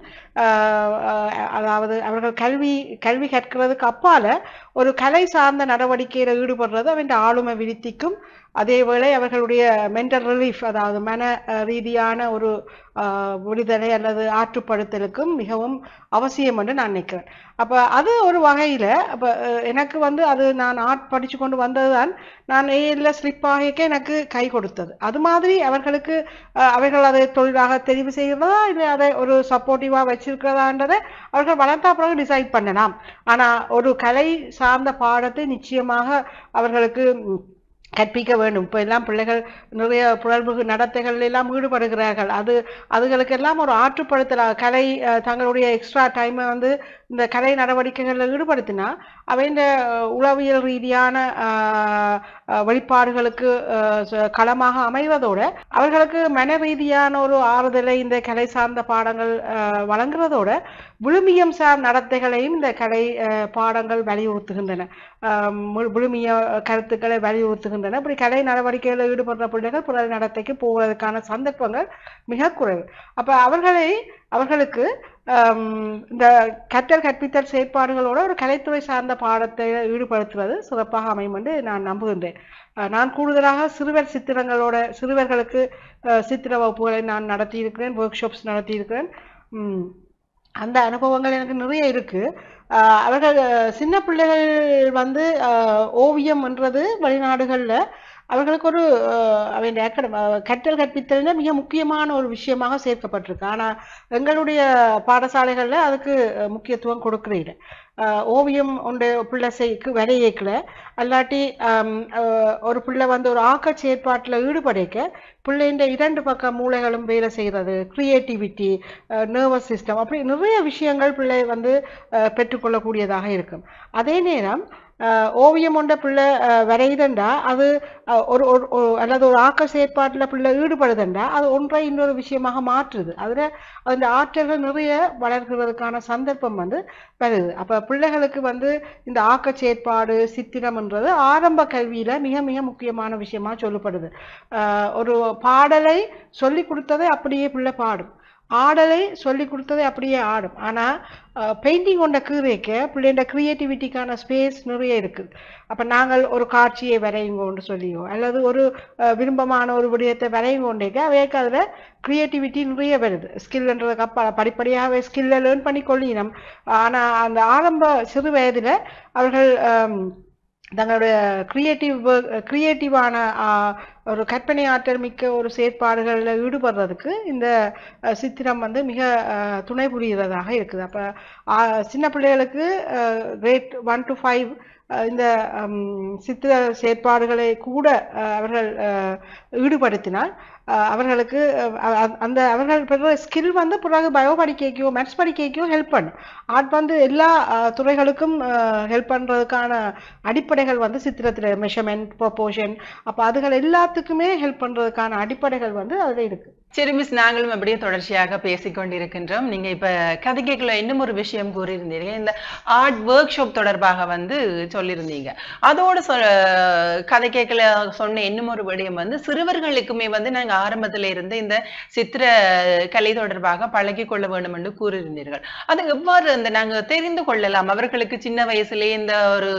அதாவது அவர்கள் கல்வி கல்வி கற்கிறதுக்கு அப்பால் ஒரு கலை சார்ந்த நடவடிக்கையில் ஈடுபடுறது அவன் ஆளுமை விருத்திக்கும் அதேவேளை அவர்களுடைய மென்டல் ரிலீஃப் அதாவது மன ரீதியான ஒரு விடுதலை அல்லது ஆற்றுப்படுத்தலுக்கும் மிகவும் அவசியம் என்று நான் நினைக்கிறேன் அப்போ அது ஒரு வகையில் அப்போ எனக்கு வந்து அது நான் ஆர்ட் படித்து கொண்டு வந்ததுதான் நான் ஏஎல்ல ஸ்லிப் ஆகிக்க எனக்கு கை கொடுத்தது அது மாதிரி அவர்களுக்கு அவர்கள் அதை தொழிலாக தெரிவு செய்கிறதா இல்லை அதை ஒரு சப்போர்ட்டிவாக வச்சிருக்கிறதான்றதை அவர்கள் வளர்த்தா பிறகு டிசைட் பண்ணலாம் ஆனால் ஒரு கலை சார்ந்த பாடத்தை நிச்சயமாக அவர்களுக்கு கற்பிக்க வேண்டும் இப்போ எல்லாம் பிள்ளைகள் நிறைய புழல்மிகு நடத்தைகள் எல்லாம் ஈடுபடுகிறார்கள் அது அதுகளுக்கெல்லாம் ஒரு ஆற்றுப்படுத்தலாக கலை தங்களுடைய எக்ஸ்ட்ரா டைமை வந்து இந்த கலை நடவடிக்கைகளில் ஈடுபடுத்தினா இந்த உளவியல் ரீதியான வழிபாடுகளுக்கு களமாக அமைவதோடு அவர்களுக்கு மன ரீதியான ஒரு ஆறுதலை இந்த கலை சார்ந்த பாடங்கள் வழங்குறதோட விழுமியம் சார் நடத்தைகளையும் இந்த கலை பாடங்கள் வலியுறுத்துகின்றன விழுமிய கருத்துக்களை வலியுறுத்துகின்றன இப்படி கலை நடவடிக்கைகளில் ஈடுபடுற பிள்ளைகள் புற நடத்தைக்கு போவதற்கான சந்தர்ப்பங்கள் மிக குறைவு அப்போ அவர்களை அவர்களுக்கு இந்த கற்றல் கற்பித்தல் செயற்பாடுகளோட ஒரு கலைத்துறை சார்ந்த பாடத்தை ஈடுபடுத்துவது சிறப்பாக அமையும் என்று நான் நம்புகின்றேன் நான் கூடுதலாக சிறுவர் சித்திரங்களோட சிறுவர்களுக்கு சித்திர வகுப்புகளை நான் நடத்தியிருக்கிறேன் ஒர்க் ஷாப்ஸ் நடத்தியிருக்கிறேன் அந்த அனுபவங்கள் எனக்கு நிறைய இருக்குது அவர்கள் சின்ன பிள்ளைகள் வந்து ஓவியம் என்றது வெளிநாடுகளில் அவர்களுக்கு ஒரு அவன் கற்றல் கற்பித்தல் மிக முக்கியமான ஒரு விஷயமாக சேர்க்கப்பட்டிருக்கு ஆனால் எங்களுடைய பாடசாலைகளில் அதுக்கு முக்கியத்துவம் கொடுக்குறீங்க ஓவியம் உண்டு பிள்ளை செய்க்கு வரையக்கல அல்லாட்டி ஒரு பிள்ளை வந்து ஒரு ஆக்க செயற்பாட்டில் ஈடுபடைக்க பிள்ளைன்ற இரண்டு பக்க மூளைகளும் வேலை செய்கிறது க்ரியேட்டிவிட்டி நர்வஸ் சிஸ்டம் அப்படி நிறைய விஷயங்கள் பிள்ளை வந்து பெற்றுக்கொள்ளக்கூடியதாக இருக்கும் அதே நேரம் ஓவியம் கொண்ட பிள்ளை வரையுதுண்டா அது ஒரு ஒரு அல்லது ஒரு ஆக்க செயற்பாட்டில் பிள்ளை ஈடுபடுதுண்டா அது ஒன்றை இன்னொரு விஷயமாக மாற்றுது அதில் அந்த ஆற்றல்கள் நிறைய வளர்கிறதுக்கான சந்தர்ப்பம் வந்து வருது அப்போ பிள்ளைகளுக்கு வந்து இந்த ஆக்க செயற்பாடு சித்திரம்ன்றது ஆரம்ப கல்வியில் மிக மிக முக்கியமான விஷயமாக சொல்லப்படுது ஒரு பாடலை சொல்லி கொடுத்ததை அப்படியே பிள்ளை பாடும் ஆடலை சொல்லி கொடுத்ததை அப்படியே ஆடும் ஆனால் பெயிண்டிங் கொண்ட கிரியைக்கு பிள்ளைண்ட க்ரியேட்டிவிட்டிக்கான ஸ்பேஸ் நிறைய இருக்குது அப்போ நாங்கள் ஒரு காட்சியை வரையுங்கோன்னு சொல்லியோ அல்லது ஒரு விரும்பமான ஒரு விடயத்தை வரையுங்கோண்டேக்க அவைக்கு அதில் க்ரியேட்டிவிட்டி நிறைய வருது ஸ்கில்ன்றதுக்கு அப்போ படிப்படியாகவே ஸ்கில்லை லேர்ன் பண்ணி கொள்ளினோம் ஆனால் அந்த ஆரம்ப சிறு வயதில் அவர்கள் தங்களுடைய கிரியேட்டிவ் கிரியேட்டிவான ஒரு கற்பனை ஆற்றல் மிக்க ஒரு செயற்பாடுகளில் ஈடுபடுறதுக்கு இந்த சித்திரம் வந்து மிக துணை புரிகிறதாக இருக்குது அப்போ சின்ன பிள்ளைகளுக்கு கிரேட் ஒன் டு ஃபைவ் இந்த சித்திர செயற்பாடுகளை கூட அவர்கள் ஈடுபடுத்தினால் அவர்களுக்கு அந்த அவர்கள் ஸ்கில் வந்து பிறகு பயோ படிக்கைக்கோ மேக்ஸ் படிக்கைக்கோ ஹெல்ப் பண்ணும் ஆட் வந்து எல்லா துறைகளுக்கும் ஹெல்ப் பண்ணுறதுக்கான அடிப்படைகள் வந்து சித்திரத்தில் மெஷர்மெண்ட் ப்ரொப்போஷன் அப்போ அதுகள் எல்லாத்துக்குமே ஹெல்ப் பண்ணுறதுக்கான அடிப்படைகள் வந்து அதில் இருக்குது சரி மிஸ் நாங்களும் அப்படியே தொடர்ச்சியாக பேசிக்கொண்டிருக்கின்றோம் நீங்க இப்ப கதை கேட்கல இன்னும் ஒரு விஷயம் கூறியிருந்தீங்க இந்த ஆர்ட் ஒர்க் ஷாப் தொடர்பாக வந்து சொல்லியிருந்தீங்க அதோட சொ கதை கேட்கல சொன்ன இன்னும் ஒரு விடயம் வந்து சிறுவர்களுக்குமே வந்து நாங்க ஆரம்பத்துல இருந்து இந்த சித்திர கலை தொடர்பாக பழகி கொள்ள வேண்டும் என்று கூறியிருந்தீர்கள் அது எவ்வாறு இந்த நாங்க தெரிந்து கொள்ளலாம் அவர்களுக்கு சின்ன வயசுலேயே இந்த ஒரு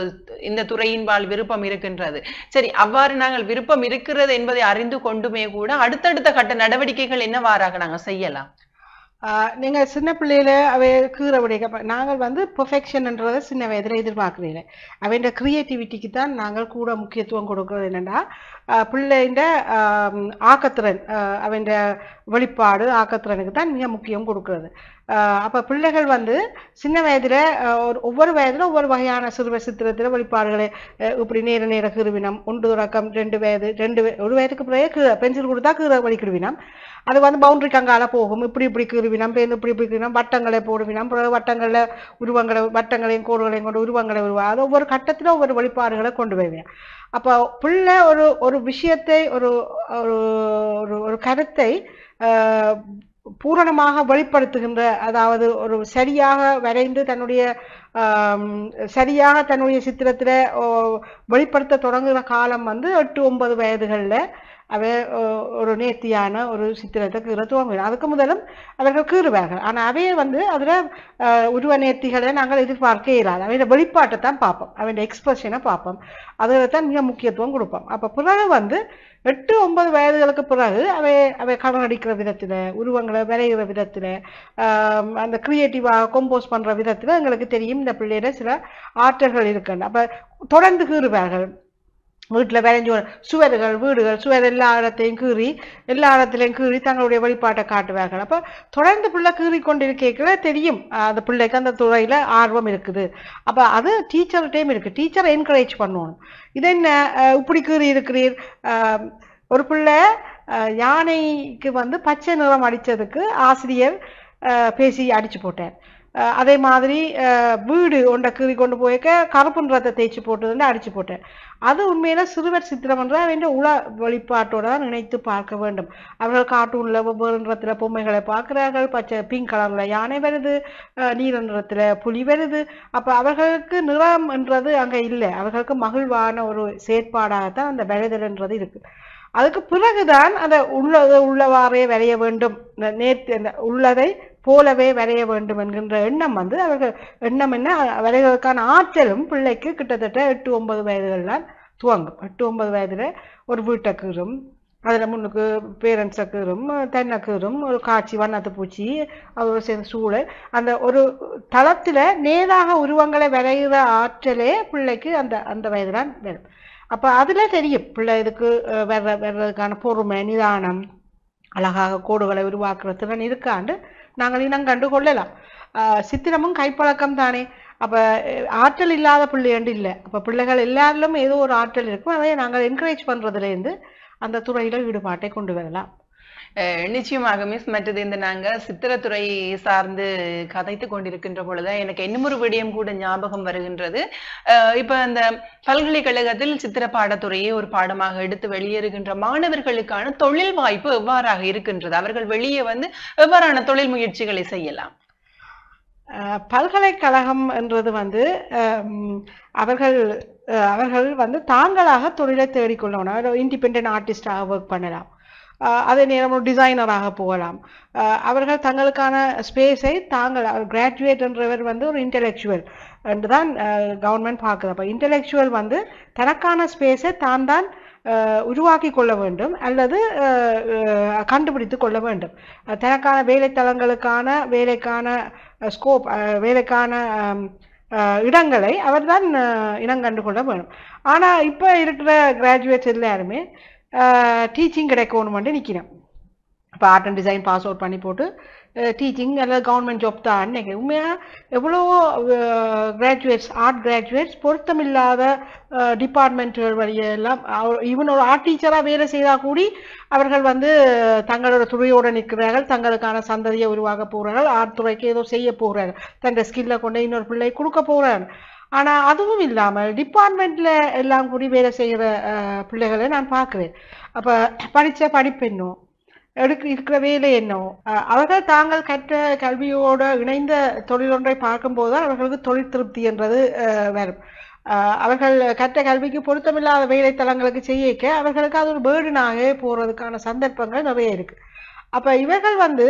இந்த துறையின்பால் விருப்பம் இருக்கின்றது சரி அவ்வாறு நாங்கள் விருப்பம் இருக்கிறது என்பதை அறிந்து கொண்டுமே கூட அடுத்தடுத்த கட்ட நடவடிக்கை நடவடிக்கைகள் என்னவாறாக நாங்கள் செய்யலாம் நீங்கள் சின்ன பிள்ளையில அவை கீரை உடைக்க நாங்கள் வந்து பெர்ஃபெக்ஷன்ன்றத சின்ன வயதில் எதிர்பார்க்குறீங்க அவைன்ற கிரியேட்டிவிட்டிக்கு தான் நாங்கள் கூட முக்கியத்துவம் கொடுக்குறது என்னென்னா பிள்ளைங்க ஆக்கத்திறன் அவன் வெளிப்பாடு ஆக்கத்திறனுக்கு தான் மிக முக்கியம் கொடுக்குறது அப்போ பிள்ளைகள் வந்து சின்ன வயதில் ஒரு ஒவ்வொரு வயதில் ஒவ்வொரு வகையான சிறுவ சித்திரத்தில் வெளிப்பாடுகளை இப்படி நேர நேர கிருவினம் ஒன்று தொடக்கம் ரெண்டு வயது ரெண்டு ஒரு வயதுக்கு பிறகு கீ பென்சில் கொடுத்தா வழி கிருவினம் அது வந்து பவுண்டரி கங்கால போகும் இப்படி இப்படி கிருவினம் பேன் இப்படி இப்படி கிருவினம் வட்டங்களை போடுவினம் பிறகு வட்டங்களில் உருவங்களை வட்டங்களையும் கோடுகளையும் கொண்டு உருவங்களை உருவா அது ஒவ்வொரு கட்டத்தில் ஒவ்வொரு வழிபாடுகளை கொண்டு போய்வேன் அப்போ பிள்ளை ஒரு ஒரு விஷயத்தை ஒரு ஒரு ஒரு கருத்தை பூரணமாக வெளிப்படுத்துகின்ற அதாவது ஒரு சரியாக வரைந்து தன்னுடைய சரியாக தன்னுடைய சித்திரத்தில் வெளிப்படுத்த தொடங்குகிற காலம் வந்து எட்டு ஒன்பது வயதுகளில் அவை ஒரு நேர்த்தியான ஒரு சித்திரத்தை கீரை துவங்குவேன் அதுக்கு முதலும் அவர்கள் கீறுவார்கள் ஆனால் அவையே வந்து அதில் உருவ நேர்த்திகளை நாங்கள் எதிர்பார்க்க இயலாது அவையோட வெளிப்பாட்டை தான் பார்ப்போம் அவன் எக்ஸ்பிரஷனை பார்ப்போம் அதில் தான் மிக முக்கியத்துவம் கொடுப்போம் அப்போ பிறகு வந்து எட்டு ஒன்பது வயதுகளுக்கு பிறகு அவை அவை கடன் அடிக்கிற விதத்தில் உருவங்களை விளையிற விதத்தில் அந்த க்ரியேட்டிவாக கம்போஸ் பண்ணுற விதத்தில் எங்களுக்கு தெரியும் இந்த பிள்ளையிட சில ஆற்றல்கள் இருக்குன்னு அப்போ தொடர்ந்து கீறுவார்கள் வீட்டில் வரும் சுவர்கள் வீடுகள் சுவர் எல்லா இடத்தையும் கீறி எல்லா இடத்துலையும் கீறி தங்களுடைய வழிபாட்டை காட்டுவார்கள் அப்போ தொடர்ந்து பிள்ளை கீறி கொண்டிருக்கல தெரியும் அந்த பிள்ளைக்கு அந்த துறையில் ஆர்வம் இருக்குது அப்போ அது டீச்சர்கிட்டையும் இருக்குது டீச்சரை என்கரேஜ் பண்ணணும் இது என்ன இப்படி கீறி இருக்கிறீர் ஒரு பிள்ளை யானைக்கு வந்து பச்சை நிறம் அடித்ததுக்கு ஆசிரியர் பேசி அடித்து போட்டார் அதே மாதிரி வீடு ஒன்றை கீறி கொண்டு போய்க்க கருப்புன்றத்தை தேய்ச்சி போட்டதுன்னு அடிச்சு போட்டேன் அது உண்மையில சிறுவர் சித்திரம் என்று அவன் உல வழிபாட்டோட தான் நினைத்து பார்க்க வேண்டும் அவர்கள் கார்ட்டூனில் வெவ்வேறு நிறத்தில் பொம்மைகளை பார்க்கிறார்கள் பச்சை பிங்க் கலரில் யானை வருது நீல நிறத்தில் புலி வருது அப்போ அவர்களுக்கு நிறம் என்றது அங்கே இல்லை அவர்களுக்கு மகிழ்வான ஒரு செயற்பாடாகத்தான் அந்த விளைதல்ன்றது இருக்குது அதுக்கு பிறகுதான் அந்த உள்ள உள்ளவாறே விளைய வேண்டும் நேர்த்தி உள்ளதை போலவே வரைய வேண்டும் என்கின்ற எண்ணம் வந்து அவர்கள் எண்ணம் என்ன வரைவதற்கான ஆற்றலும் பிள்ளைக்கு கிட்டத்தட்ட எட்டு ஒன்பது வயதுகள்லாம் துவங்கும் எட்டு ஒன்பது வயதில் ஒரு வீட்டை அதில் முன்னுக்கு பேரண்ட்ஸை கீறும் தென்னை கீறும் ஒரு காட்சி வண்ணத்து பூச்சி அவர் சேர்ந்த சூழல் அந்த ஒரு தளத்தில் நேராக உருவங்களை வரைகிற ஆற்றலே பிள்ளைக்கு அந்த அந்த வயது தான் வரும் அப்போ அதில் தெரியும் பிள்ளை இதுக்கு வர்ற வர்றதுக்கான பொறுமை நிதானம் அழகாக கோடுகளை உருவாக்குற திறன் இருக்காண்டு நாங்கள் இனம் கண்டு கொள்ளலாம் சித்திரமும் கைப்பழக்கம் தானே அப்போ ஆற்றல் இல்லாத பிள்ளைண்டு இல்லை அப்போ பிள்ளைகள் எல்லாரிலும் ஏதோ ஒரு ஆற்றல் இருக்கும் அதை நாங்கள் என்கரேஜ் பண்ணுறதுலேருந்து அந்த துறையில் ஈடுபாட்டை கொண்டு வரலாம் நிச்சயமாக மிஸ் மற்றது இந்த நாங்கள் சித்திரத்துறை சார்ந்து கதைத்து கொண்டிருக்கின்ற பொழுது எனக்கு இன்னமொரு விடயம் கூட ஞாபகம் வருகின்றது இப்போ அந்த பல்கலைக்கழகத்தில் சித்திர பாடத்துறையை ஒரு பாடமாக எடுத்து வெளியேறுகின்ற மாணவர்களுக்கான தொழில் வாய்ப்பு எவ்வாறாக இருக்கின்றது அவர்கள் வெளியே வந்து எவ்வாறான தொழில் முயற்சிகளை செய்யலாம் பல்கலைக்கழகம் என்றது வந்து அவர்கள் அவர்கள் வந்து தாங்களாக தொழிலை தேடிக்கொள்ளணும் இண்டிபெண்ட் ஆர்டிஸ்டாக ஒர்க் பண்ணலாம் அதே நேரம் ஒரு டிசைனராக போகலாம் அவர்கள் தங்களுக்கான ஸ்பேஸை தாங்கள் அவர் கிராஜுவேட்ன்றவர் வந்து ஒரு இன்டெலெக்சுவல் என்று தான் கவர்மெண்ட் பார்க்குறப்ப இன்டெலெக்சுவல் வந்து தனக்கான ஸ்பேஸை தான் தான் உருவாக்கி கொள்ள வேண்டும் அல்லது கண்டுபிடித்து கொள்ள வேண்டும் தனக்கான வேலைத்தளங்களுக்கான வேலைக்கான ஸ்கோப் வேலைக்கான இடங்களை அவர் தான் இனம் கண்டு கொள்ள வேணும் ஆனால் இப்போ இருக்கிற கிராஜுவேட்ஸ் எல்லாருமே டீச்சிங் கிடைக்கணும் வந்து நிற்கிறேன் இப்போ art and design pass out பண்ணி போட்டு டீச்சிங் அல்லது கவர்மெண்ட் ஜாப் தான் நினைக்கிறேன் உண்மையாக எவ்வளோ கிராஜுவேட்ஸ் ஆர்ட் கிராஜுவேட்ஸ் பொருத்தமில்லாத டிபார்ட்மெண்ட்டுகள் வழியெல்லாம் ஈவன் ஒரு ஆர்ட் டீச்சராக வேலை செய்தால் கூடி அவர்கள் வந்து தங்களோட துறையோடு நிற்கிறார்கள் தங்களுக்கான சந்ததியை உருவாக போகிறார்கள் ஆர்ட் துறைக்கு ஏதோ செய்ய போகிறார்கள் தங்கள் ஸ்கில்லை கொண்டு இன்னொரு பிள்ளை கொடுக்க போகிறார்கள் ஆனா அதுவும் இல்லாமல் டிபார்ட்மெண்ட்ல எல்லாம் கூடி வேலை செய்யற பிள்ளைகளை நான் பார்க்குறேன் அப்ப படிச்ச படிப்பு எடுக்க இருக்கிற வேலை என்னோ அவர்கள் தாங்கள் கற்ற கல்வியோட இணைந்த தொழிலொன்றை பார்க்கும்போது அவர்களுக்கு தொழில் திருப்தி என்றது வரும் அவர்கள் கற்ற கல்விக்கு பொருத்தமில்லாத வேலைத்தலங்களுக்கு செய்யக்க அவர்களுக்கு அது ஒரு பேர்டனாகவே போறதுக்கான சந்தர்ப்பங்கள் நிறைய இருக்கு அப்ப இவர்கள் வந்து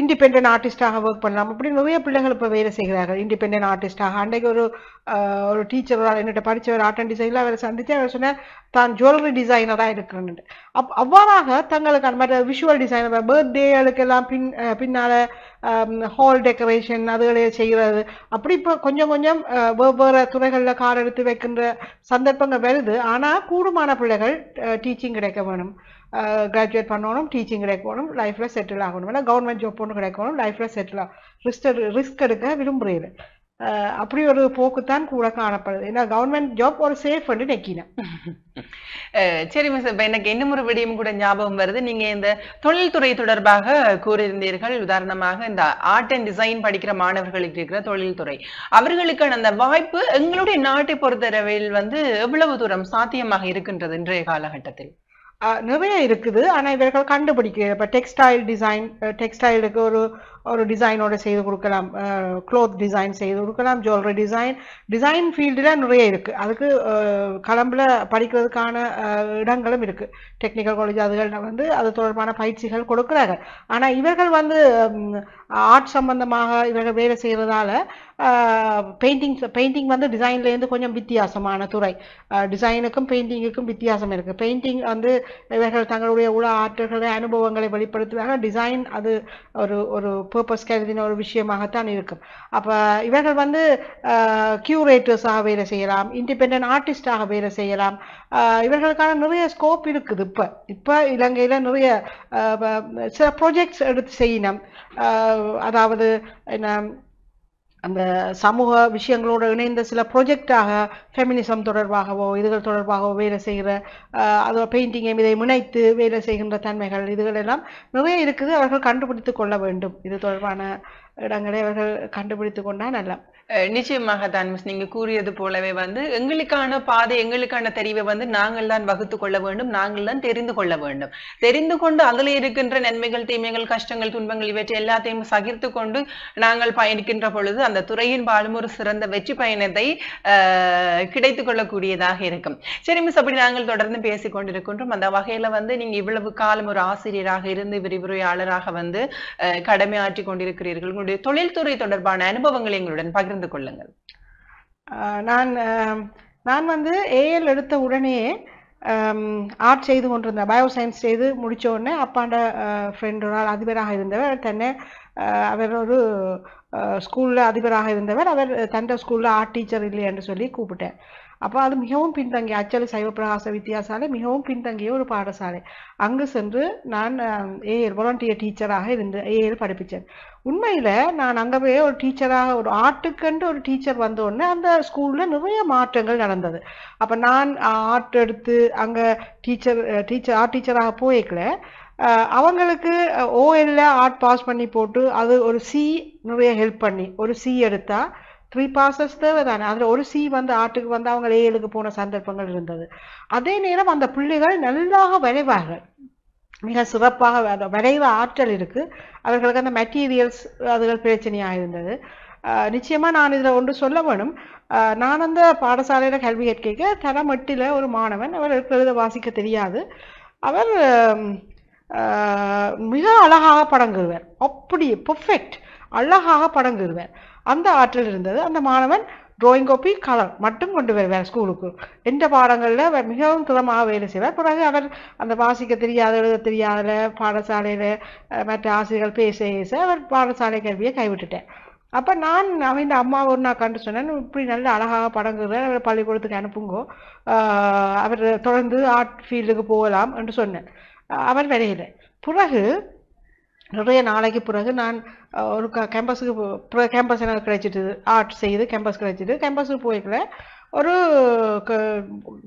இண்டிபெண்ட் ஆர்டிஸ்டாக ஒர்க் பண்ணலாம் அப்படி நிறைய பிள்ளைகள் இப்போ வேலை செய்கிறார்கள் இண்டிபெண்ட் ஆர்டிஸ்டாக அன்றைக்கு ஒரு ஒரு டீச்சர் ஒரு படித்த ஒரு ஆர்ட் அண்ட் டிசைனில் அவரை சந்தித்து அவர் சொன்னார் தான் ஜுவல்லரி டிசைனராக இருக்கிறேன் அப் அவ்வாறாக தங்களுக்கு அந்த மாதிரி விஷுவல் டிசைனர் பர்த்டேகளுக்கெல்லாம் பின் பின்னால் ஹால் டெக்கரேஷன் அதுகளே செய்கிறது அப்படி இப்போ கொஞ்சம் கொஞ்சம் வெவ்வேறு துறைகளில் கார் எடுத்து வைக்கின்ற சந்தர்ப்பங்கள் வருது ஆனால் கூடுமான பிள்ளைகள் டீச்சிங் கிடைக்க வேணும் கிராஜுவேட் பண்ணணும் டீச்சிங் கிடைக்கணும் லைஃப்பில் செட்டில் ஆகணும் இல்லை கவர்மெண்ட் ஜாப் ஒன்று கிடைக்கணும் லைஃப்பில் செட்டில் ஆகும் ரிஸ்க் ரிஸ்க் எடுக்க விரும்புகிறது அப்படி ஒரு போக்குத்தான் கூட காணப்படுது ஏன்னா கவர்மெண்ட் ஜாப் ஒரு சேஃப் வந்து நெக்கினேன் சரி மிஸ் இப்போ எனக்கு இன்னும் ஒரு விடியும் கூட ஞாபகம் வருது நீங்க இந்த தொழில்துறை தொடர்பாக கூறியிருந்தீர்கள் உதாரணமாக இந்த ஆர்ட் அண்ட் டிசைன் படிக்கிற மாணவர்களுக்கு இருக்கிற தொழில்துறை அவர்களுக்கான அந்த வாய்ப்பு எங்களுடைய நாட்டை பொறுத்தளவில் வந்து எவ்வளவு தூரம் சாத்தியமாக இருக்கின்றது இன்றைய காலகட்டத்தில் நிறைய இருக்குது ஆனால் இவர்கள் கண்டுபிடிக்க இப்போ டெக்ஸ்டைல் டிசைன் டெக்ஸ்டைலுக்கு ஒரு ஒரு டிசைனோட செய்து கொடுக்கலாம் க்ளோத் டிசைன் செய்து கொடுக்கலாம் ஜுவல்லரி டிசைன் டிசைன் ஃபீல்டில் நிறைய இருக்குது அதுக்கு கலம்பில் படிக்கிறதுக்கான இடங்களும் இருக்குது டெக்னிக்கல் காலேஜ் அதுகளில் வந்து அது தொடர்பான பயிற்சிகள் கொடுக்குறாங்க ஆனால் இவர்கள் வந்து ஆர்ட் சம்பந்தமாக இவர்கள் வேலை செய்கிறதால பெயிண்டிங் பெயிண்டிங் வந்து டிசைன்லேருந்து கொஞ்சம் வித்தியாசமான துறை டிசைனுக்கும் பெயிண்டிங்குக்கும் வித்தியாசம் இருக்குது பெயிண்டிங் வந்து இவர்கள் தங்களுடைய உள ஆற்றல்களை அனுபவங்களை வெளிப்படுத்துவாங்க டிசைன் அது ஒரு ஒரு பர்பஸ் கருதின ஒரு விஷயமாகத்தான் இருக்கும் அப்போ இவர்கள் வந்து கியூரேட்டர்ஸாக வேலை செய்யலாம் இண்டிபெண்ட் ஆர்டிஸ்டாக வேலை செய்யலாம் இவர்களுக்கான நிறைய ஸ்கோப் இருக்குது இப்போ இப்போ இலங்கையில் நிறைய சில ப்ரொஜெக்ட்ஸ் எடுத்து செய்யணும் அதாவது என்ன அந்த சமூக விஷயங்களோடு இணைந்த சில ப்ரொஜெக்டாக ஃபெமினிசம் தொடர்பாகவோ இதுகள் தொடர்பாகவோ வேலை செய்கிற அதோ பெயிண்டிங்கையும் இதை முனைத்து வேலை செய்கின்ற தன்மைகள் இதுகள் எல்லாம் நிறைய இருக்குது அவர்கள் கண்டுபிடித்து கொள்ள வேண்டும் இது தொடர்பான இடங்களை அவர்கள் கண்டுபிடித்து கொண்டால் நல்லா நிச்சயமாக மிஸ் நீங்க கூறியது போலவே வந்து எங்களுக்கான பாதை எங்களுக்கான தெரிவை வந்து நாங்கள் தான் வகுத்து கொள்ள வேண்டும் நாங்கள் தான் தெரிந்து கொள்ள வேண்டும் தெரிந்து கொண்டு அதுல இருக்கின்ற நன்மைகள் தீமைகள் கஷ்டங்கள் துன்பங்கள் இவற்றை எல்லாத்தையும் சகிர்த்து கொண்டு நாங்கள் பயணிக்கின்ற பொழுது அந்த துறையின் பாலும் ஒரு சிறந்த வெற்றி பயணத்தை கிடைத்து கொள்ளக்கூடியதாக இருக்கும் சரி மிஸ் அப்படி நாங்கள் தொடர்ந்து பேசிக் கொண்டிருக்கின்றோம் அந்த வகையில வந்து நீங்க இவ்வளவு காலம் ஒரு ஆசிரியராக இருந்து விரிவுரையாளராக வந்து கடமையாற்றி கொண்டிருக்கிறீர்கள் உங்களுடைய தொழில்துறை தொடர்பான அனுபவங்களை எங்களுடன் பகிர்ந்து பகிர்ந்து கொள்ளுங்கள் நான் நான் வந்து ஏஎல் எடுத்த உடனேயே ஆர்ட் செய்து கொண்டிருந்தேன் பயோ சயின்ஸ் செய்து முடித்த உடனே அப்பாண்ட ஃப்ரெண்டு நாள் அதிபராக இருந்தவர் தன்னை அவர் ஒரு ஸ்கூலில் அதிபராக இருந்தவர் அவர் தண்டை ஸ்கூலில் ஆர்ட் டீச்சர் இல்லை என்று சொல்லி கூப்பிட்டேன் அப்போ அது மிகவும் பின்தங்கிய அச்சலி சைவப்பிரகாச வித்தியாசாலை மிகவும் பின்தங்கிய ஒரு பாடசாலை அங்கு சென்று நான் ஏஎல் வாலண்டியர் டீச்சராக இருந்து ஏஎல் படிப்பித்தேன் உண்மையில் நான் அங்கே போய் ஒரு டீச்சராக ஒரு ஆர்ட்டுக்கென்று ஒரு டீச்சர் வந்தோடனே அந்த ஸ்கூலில் நிறைய மாற்றங்கள் நடந்தது அப்போ நான் ஆர்ட் எடுத்து அங்கே டீச்சர் டீச்சர் ஆர்ட் டீச்சராக போய்க்கல அவங்களுக்கு ஓஎல்ல ஆர்ட் பாஸ் பண்ணி போட்டு அது ஒரு சி நிறைய ஹெல்ப் பண்ணி ஒரு சி எடுத்தால் த்ரீ பாசஸ் தேவை தானே அதில் ஒரு சி வந்து ஆர்ட்டுக்கு வந்து அவங்க ஏழுக்கு போன சந்தர்ப்பங்கள் இருந்தது அதே நேரம் அந்த பிள்ளைகள் நல்லாக வரைவார்கள் மிக சிறப்பாக அந்த வரைவ ஆற்றல் இருக்குது அவர்களுக்கு அந்த மெட்டீரியல்ஸ் அதுகள் பிரச்சனையாக இருந்தது நிச்சயமாக நான் இதில் ஒன்று சொல்ல வேணும் நான் அந்த பாடசாலையில் கல்வி கேட்க தரம் ஒரு மாணவன் அவர் எழுத வாசிக்க தெரியாது அவர் மிக அழகாக படங்குறுவர் அப்படியே பர்ஃபெக்ட் அழகாக படங்குறுவர் அந்த ஆற்றல் இருந்தது அந்த மாணவன் ட்ராயிங் காப்பி கலர் மட்டும் கொண்டு வருவார் ஸ்கூலுக்கு எந்த பாடங்களில் மிகவும் திறமாக வேலை செய்வார் பிறகு அவர் அந்த வாசிக்க தெரியாத எழுத தெரியாத பாடசாலையில் மற்ற ஆசிரியர்கள் பேச பேச அவர் பாடசாலை கல்வியை கைவிட்டுட்டேன் அப்போ நான் அவன் இந்த அம்மா ஒரு நான் கண்டு சொன்னேன் இப்படி நல்ல அழகாக படங்குறேன் அவர் பள்ளிக்கூடத்துக்கு அனுப்புங்கோ அவர் தொடர்ந்து ஆர்ட் ஃபீல்டுக்கு போகலாம் என்று சொன்னேன் அவன் வருகிறேன் பிறகு நிறைய நாளைக்கு பிறகு நான் ஒரு க கேம்பஸுக்கு கேம்பஸ் எனக்கு கிடைச்சிட்டு ஆர்ட் செய்து கேம்பஸ் கிடைச்சிட்டு கேம்பஸுக்கு போய்க்கல ஒரு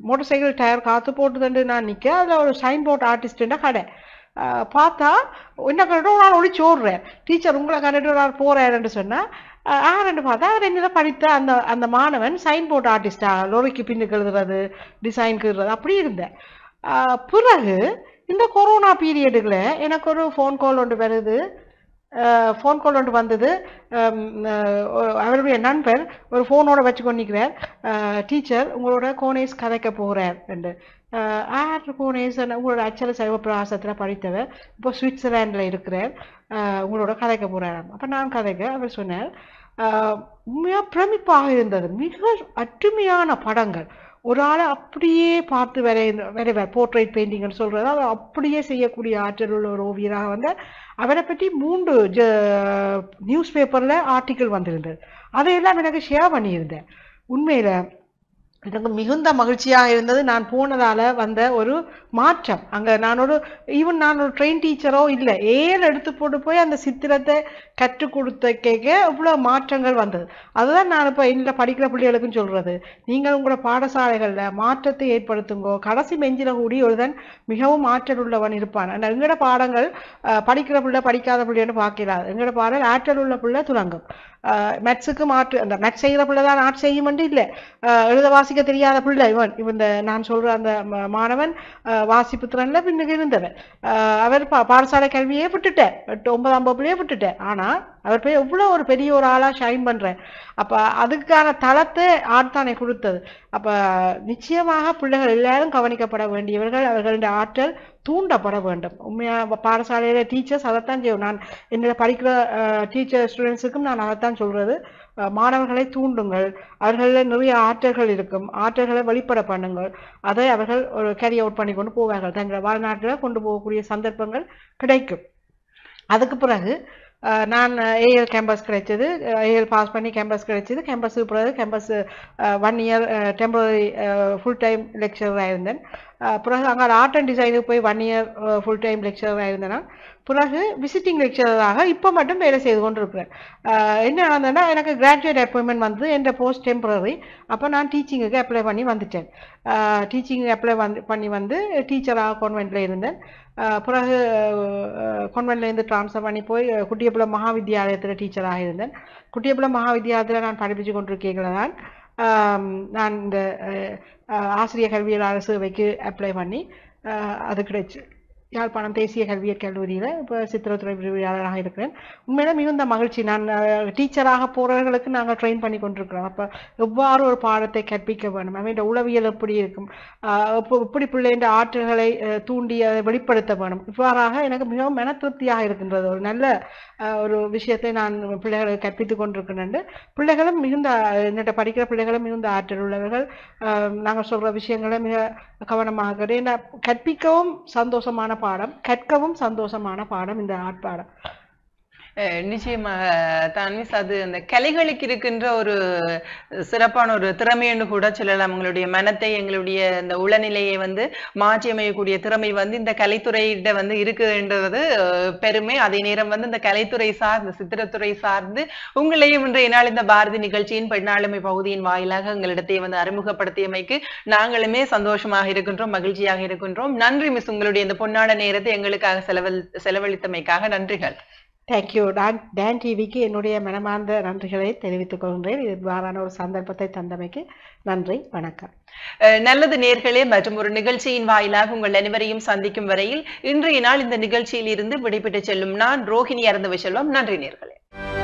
மோட்டர் சைக்கிள் டயர் காற்று போட்டுதுண்டு நான் நிற்க அதில் ஒரு சைன் போர்ட் ஆர்டிஸ்ட்டு கடை பார்த்தா என்ன கண்டிப்பாக ஒரு ஆள் ஒழிச்சு ஓடுறேன் டீச்சர் உங்களை கண்டிப்பாக ஒரு நாள் போகிறேன்னு சொன்னால் ஆ ரெண்டு பார்த்தா அவர் என்ன படித்த அந்த அந்த மாணவன் சைன் போர்ட் ஆர்டிஸ்டாக லோரிக்கு பின்னுக்கு எழுதுறது டிசைனுக்கு எழுதுறது அப்படி இருந்தேன் பிறகு இந்த கொரோனா பீரியடுகளை எனக்கு ஒரு ஃபோன் கால் ஒன்று வருது ஃபோன் கால் ஒன்று வந்தது அவருடைய நண்பர் ஒரு ஃபோனோட வச்சு கொண்டிக்கிறார் டீச்சர் உங்களோட கோனேஸ் கதைக்க போகிறார் என்று ஆர் கோனேஸ் உங்களோட அச்சல சைவ பிரகாசத்தில் படித்தவர் இப்போ சுவிட்சர்லாண்டில் இருக்கிறார் உங்களோட கதைக்க போகிறார் அப்போ நான் கதைக்க அவர் சொன்னார் உண்மையாக பிரமிப்பாக இருந்தது மிக அற்றுமையான படங்கள் ஒரு ஆளை அப்படியே பார்த்து வரைய வரைவார் போர்ட்ரேட் பெயிண்டிங்னு சொல்கிறது அவர் அப்படியே செய்யக்கூடிய ஆற்றல் உள்ள ஒரு ஓவியராக வந்து அவரை பற்றி மூன்று ஜ நியூஸ் பேப்பரில் ஆர்டிக்கிள் வந்திருந்தது அதையெல்லாம் எனக்கு ஷேர் பண்ணியிருந்தேன் உண்மையில் எனக்கு மிகுந்த மகிழ்ச்சியாக இருந்தது நான் போனதால் வந்த ஒரு மாற்றம் அங்கே நான் ஒரு ஈவன் நான் ஒரு ட்ரெயின் டீச்சரோ இல்லை ஏன் எடுத்து போட்டு போய் அந்த சித்திரத்தை கற்றுக் கொடுத்த கேட்க இவ்வளோ மாற்றங்கள் வந்தது அதுதான் நான் இப்போ இல்லை படிக்கிற பிள்ளைகளுக்கும் சொல்கிறது நீங்கள் உங்களோட பாடசாலைகளில் மாற்றத்தை ஏற்படுத்துங்கோ கடைசி மெஞ்சில கூடி ஒருதன் மிகவும் ஆற்றல் உள்ளவன் இருப்பான் எங்களோட பாடங்கள் படிக்கிற பிள்ளை படிக்காத பிள்ளைன்னு பார்க்கிறார் எங்களோட பாடல் ஆற்றல் உள்ள பிள்ளை துலங்கும் மேத்ஸுக்கு மாற்று அந்த மேத்ஸ் செய்கிற பிள்ளை தான் ஆர்ட் செய்யும் என்று இல்லை எழுத வாசிக்க தெரியாத பிள்ளை இவன் இந்த நான் சொல்கிற அந்த மாணவன் வாசிப்பு திறனில் பின்னுக்கு இருந்தவன் அவர் பா பாடசாலை கல்வியே எட்டு ஒன்பதாம் வகுப்புலேயே விட்டுட்டேன் ஆனால் அவர் போய் எவ்வளோ ஒரு பெரிய ஒரு ஆளாக ஷைன் பண்ணுற அப்போ அதுக்கான தளத்தை ஆட்தானே கொடுத்தது அப்போ நிச்சயமாக பிள்ளைகள் எல்லாரும் கவனிக்கப்பட வேண்டியவர்கள் அவர்களுடைய ஆற்றல் தூண்டப்பட வேண்டும் உண்மையாக பாடசாலையில் டீச்சர்ஸ் அதைத்தான் செய்யும் நான் என்னோட படிக்கிற டீச்சர் ஸ்டூடெண்ட்ஸுக்கும் நான் அதைத்தான் சொல்கிறது மாணவர்களை தூண்டுங்கள் அவர்களில் நிறைய ஆற்றல்கள் இருக்கும் ஆற்றல்களை வெளிப்பட பண்ணுங்கள் அதை அவர்கள் ஒரு கேரி அவுட் பண்ணி கொண்டு போவார்கள் தங்களை வாழ்நாட்டில் கொண்டு போகக்கூடிய சந்தர்ப்பங்கள் கிடைக்கும் அதுக்கு பிறகு நான் ஏஎல் கேம்பஸ் கிடைச்சது ஏஎல் பாஸ் பண்ணி கேம்பஸ் கிடைச்சது கேம்பஸுக்கு பிறகு campus one year temporary full time லெக்சராக இருந்தேன் பிறகு அங்கே ஆர்ட் அண்ட் டிசைனுக்கு போய் ஒன் இயர் ஃபுல் டைம் லெக்சராக இருந்தேன்னா பிறகு விசிட்டிங் லெக்சராக இப்போ மட்டும் வேலை செய்து கொண்டிருக்கிறேன் என்ன நடந்ததுன்னா எனக்கு கிராஜுவேட் அப்பாயின்மெண்ட் வந்து என்ற போஸ்ட் டெம்பரரி அப்போ நான் டீச்சிங்குக்கு அப்ளை பண்ணி வந்துட்டேன் டீச்சிங்கு அப்ளை வந்து பண்ணி வந்து டீச்சராக கான்வெண்ட்டில் இருந்தேன் பிறகு கான்வென்ட்லேருந்து ட்ரான்ஸ்ஃபர் பண்ணி போய் குட்டியப்புலம் மகாவித்யாலயத்தில் டீச்சராக இருந்தேன் குட்டியப்புள மகாவித்யாலயத்தில் நான் படிப்பிச்சு கொண்டிருக்கீங்கள தான் நான் இந்த ஆசிரியர் கல்வியலாளர் சேவைக்கு அப்ளை பண்ணி அது கிடைச்சி யாழ்ப்பாணம் தேசிய கல்வியற் கல்லூரியில் இப்போ சித்திரத்துறை பிரிவியாளராக இருக்கிறேன் உண்மையிலே மிகுந்த மகிழ்ச்சி நான் டீச்சராக போகிறவர்களுக்கு நாங்கள் ட்ரெயின் பண்ணி கொண்டிருக்கிறோம் அப்போ எவ்வாறு ஒரு பாடத்தை கற்பிக்க வேண்டும் அமைந்த உளவியல் எப்படி இருக்கும் எப்படி பிள்ளைன்ற ஆற்றல்களை தூண்டி அதை வெளிப்படுத்த வேணும் இவ்வாறாக எனக்கு மிகவும் மன திருப்தியாக இருக்கின்றது ஒரு நல்ல ஒரு விஷயத்தை நான் பிள்ளைகளை கற்பித்து கொண்டிருக்கிறேன் பிள்ளைகளும் மிகுந்த என்னட்ட படிக்கிற பிள்ளைகளும் மிகுந்த ஆற்றல் உள்ளவர்கள் நாங்கள் சொல்கிற விஷயங்களை மிக கவனமாக கற்பிக்கவும் சந்தோஷமான பாடம் கற்கவும் சந்தோஷமான பாடம் இந்த ஆட்பாடம் நிச்சயமாக தான்விஸ் அது அந்த கலைகளுக்கு இருக்கின்ற ஒரு சிறப்பான ஒரு திறமைன்னு கூட சொல்லலாம் உங்களுடைய மனத்தை எங்களுடைய இந்த உளநிலையை வந்து மாற்றி அமையக்கூடிய திறமை வந்து இந்த கலைத்துறையிட்ட வந்து இருக்குன்றது பெருமை அதே நேரம் வந்து இந்த கலைத்துறை சார்ந்து சித்திரத்துறை சார்ந்து உங்களையும் இன்றைய நாள் இந்த பாரதி நிகழ்ச்சியின் பெண்ணாளுமை பகுதியின் வாயிலாக எங்களிடத்தையும் வந்து அறிமுகப்படுத்தியமைக்கு நாங்களுமே சந்தோஷமாக இருக்கின்றோம் மகிழ்ச்சியாக இருக்கின்றோம் நன்றி மிஸ் உங்களுடைய இந்த பொன்னாட நேரத்தை எங்களுக்காக செலவழி செலவழித்தமைக்காக நன்றிகள் தேங்க்யூ நான் டேன் டிவிக்கு என்னுடைய மனமார்ந்த நன்றிகளை தெரிவித்துக் கொள்கிறேன் இவ்வாறான ஒரு சந்தர்ப்பத்தை தந்தமைக்கு நன்றி வணக்கம் நல்லது நேர்களே மற்றும் ஒரு நிகழ்ச்சியின் வாயிலாக உங்கள் அனைவரையும் சந்திக்கும் வரையில் இன்றைய நாள் இந்த நிகழ்ச்சியில் இருந்து விடைபெற்று செல்லும் நான் ரோஹிணி அறந்தவை செல்வம் நன்றி நேர்களே